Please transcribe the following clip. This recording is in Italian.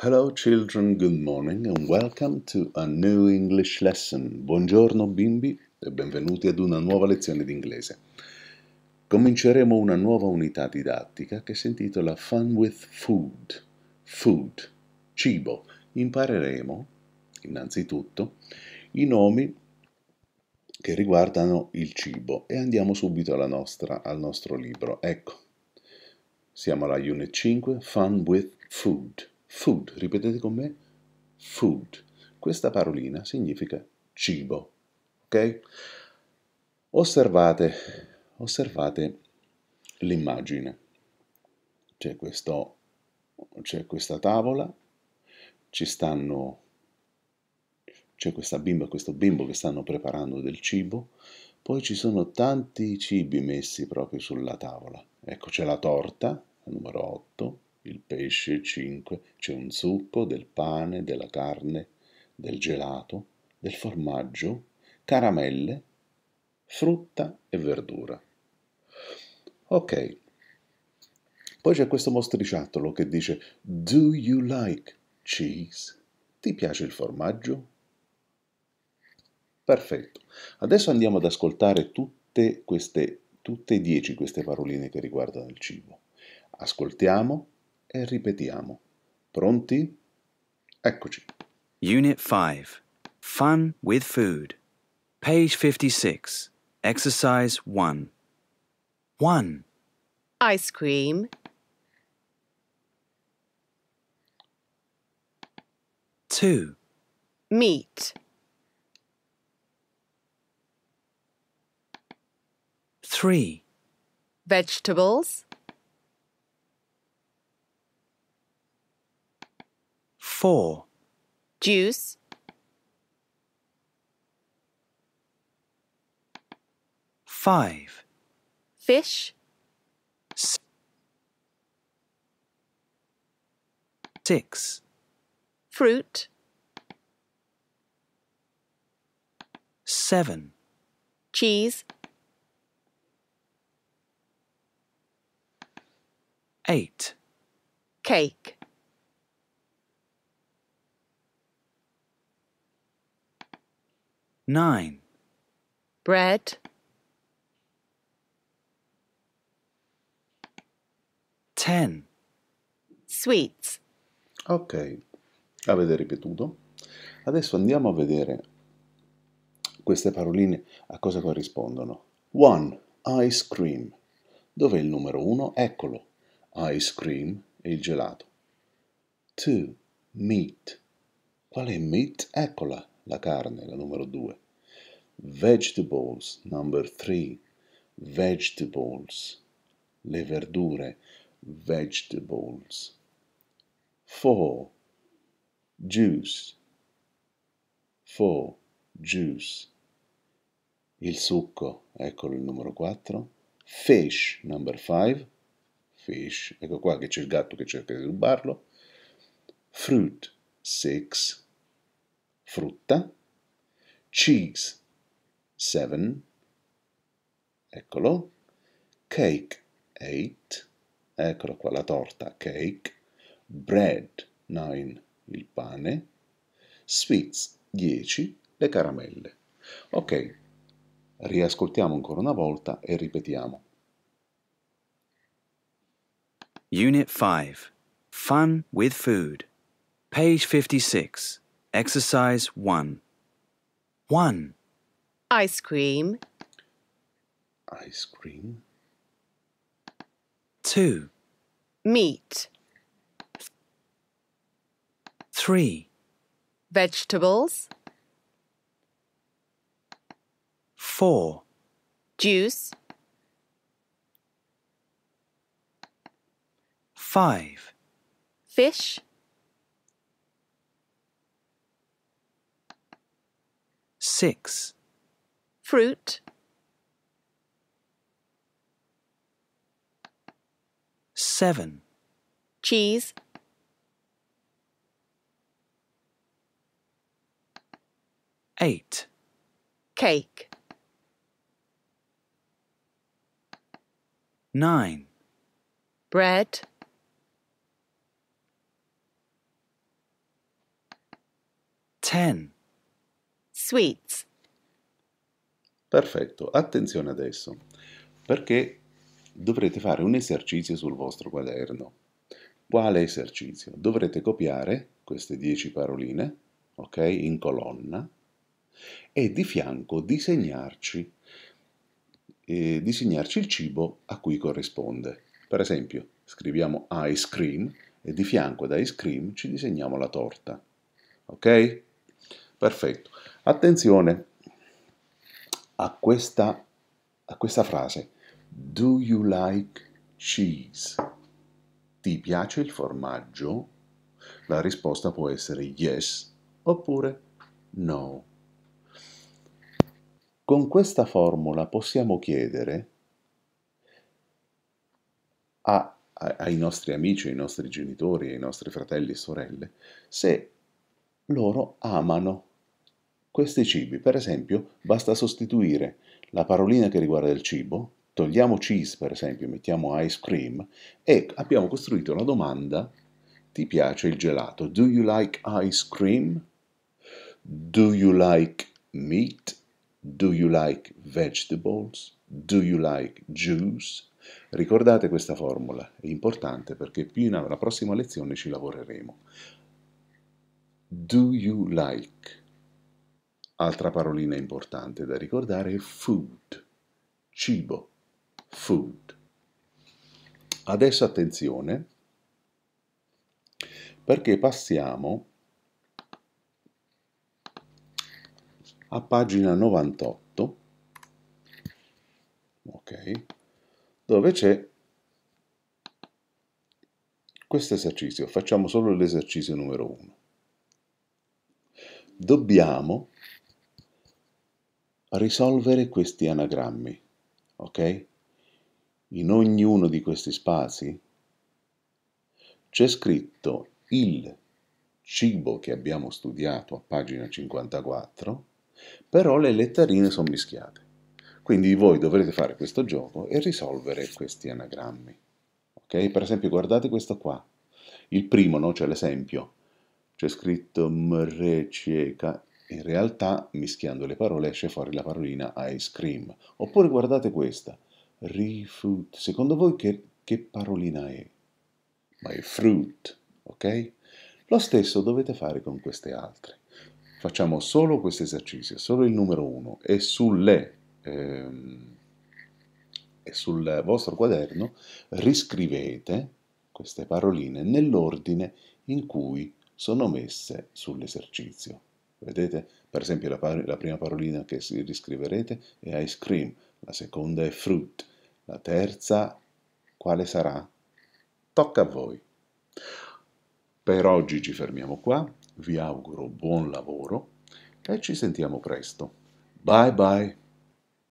Hello children, good morning and welcome to a new English lesson. Buongiorno bimbi e benvenuti ad una nuova lezione d'inglese. Cominceremo una nuova unità didattica che si intitola Fun with Food. Food, cibo. Impareremo innanzitutto i nomi che riguardano il cibo e andiamo subito nostra, al nostro libro. Ecco, siamo alla Unit 5, Fun with Food. Food, ripetete con me? Food. Questa parolina significa cibo. Ok? Osservate, osservate l'immagine. C'è, c'è questa tavola, ci stanno c'è questa bimba e questo bimbo che stanno preparando del cibo, poi ci sono tanti cibi messi proprio sulla tavola. Ecco, c'è la torta, numero 8, il pesce, 5, c'è un zucco, del pane, della carne, del gelato, del formaggio, caramelle, frutta e verdura. Ok, poi c'è questo mostriciattolo che dice Do you like cheese? Ti piace il formaggio? Perfetto. Adesso andiamo ad ascoltare tutte queste tutte e dieci queste paroline che riguardano il cibo. Ascoltiamo e ripetiamo. Pronti? Eccoci. Unit 5. Fun with food. Page 56. Exercise 1. 1. Ice cream. 2. Meat. 3. Vegetables. Four. Juice. Five. Fish. Six. Fruit. Seven. Cheese. Eight. Cake. 9. Bread. Ten. Sweets. Ok, avete ripetuto. Adesso andiamo a vedere queste paroline a cosa corrispondono. One, ice cream. Dov'è il numero 1? Eccolo. Ice cream e il gelato. Two, meat. Qual è meat? Eccola la carne, la numero 2. Vegetables, number 3. Vegetables, le verdure, vegetables. 4. Juice. 4. Juice. Il succo, eccolo il numero 4. Fish, number 5. Fish, ecco qua che c'è il gatto che cerca di rubarlo. Fruit, six frutta, cheese, 7, eccolo, cake, 8, eccolo qua la torta, cake, bread, 9, il pane, sweets, 10, le caramelle. Ok, riascoltiamo ancora una volta e ripetiamo. Unit 5 Fun with Food, page 56. Exercise 1 1. Ice cream. Ice cream. 2. Meat. 3. Vegetables. 4. Juice. 5. Fish. 6. Fruit. Seven. Cheese. Eight. Cake. Nine. Bread. Ten. sweets. Perfetto, attenzione adesso, perché dovrete fare un esercizio sul vostro quaderno. Quale esercizio? Dovrete copiare queste 10 paroline, ok, in colonna, e di fianco disegnarci, eh, disegnarci il cibo a cui corrisponde. Per esempio, scriviamo ice cream e di fianco ad ice cream ci disegniamo la torta. Ok? Perfetto. Attenzione a questa, a questa frase. Do you like cheese? Ti piace il formaggio? La risposta può essere yes oppure no. Con questa formula possiamo chiedere a, a, ai nostri amici, ai nostri genitori, ai nostri fratelli e sorelle se loro amano questi cibi. Per esempio, basta sostituire la parolina che riguarda il cibo, togliamo cheese per esempio, mettiamo ice cream e abbiamo costruito la domanda ti piace il gelato? Do you like ice cream? Do you like meat? Do you like vegetables? Do you like juice? Ricordate questa formula, è importante perché più in avanti, la prossima lezione ci lavoreremo. Do you like? Altra parolina importante da ricordare è food, cibo, food. Adesso attenzione, perché passiamo a pagina 98, ok, dove c'è questo esercizio. Facciamo solo l'esercizio numero 1. Dobbiamo risolvere questi anagrammi, ok? In ognuno di questi spazi c'è scritto il cibo che abbiamo studiato a pagina 54, però le letterine sono mischiate. Quindi voi dovrete fare questo gioco e risolvere questi anagrammi. Ok? Per esempio, guardate questo qua. Il primo, no? C'è l'esempio. C'è scritto mrececa in realtà, mischiando le parole, esce fuori la parolina ice cream. Oppure guardate questa, refruit. Secondo voi che, che parolina è? Ma è fruit, ok? Lo stesso dovete fare con queste altre. Facciamo solo questo esercizio, solo il numero 1 e sulle... Ehm, e sul vostro quaderno riscrivete queste paroline nell'ordine in cui sono messe sull'esercizio. Vedete, per esempio, la, la prima parolina che riscriverete è ice cream, la seconda è fruit, la terza quale sarà? Tocca a voi. Per oggi ci fermiamo qua, vi auguro buon lavoro e ci sentiamo presto. Bye bye!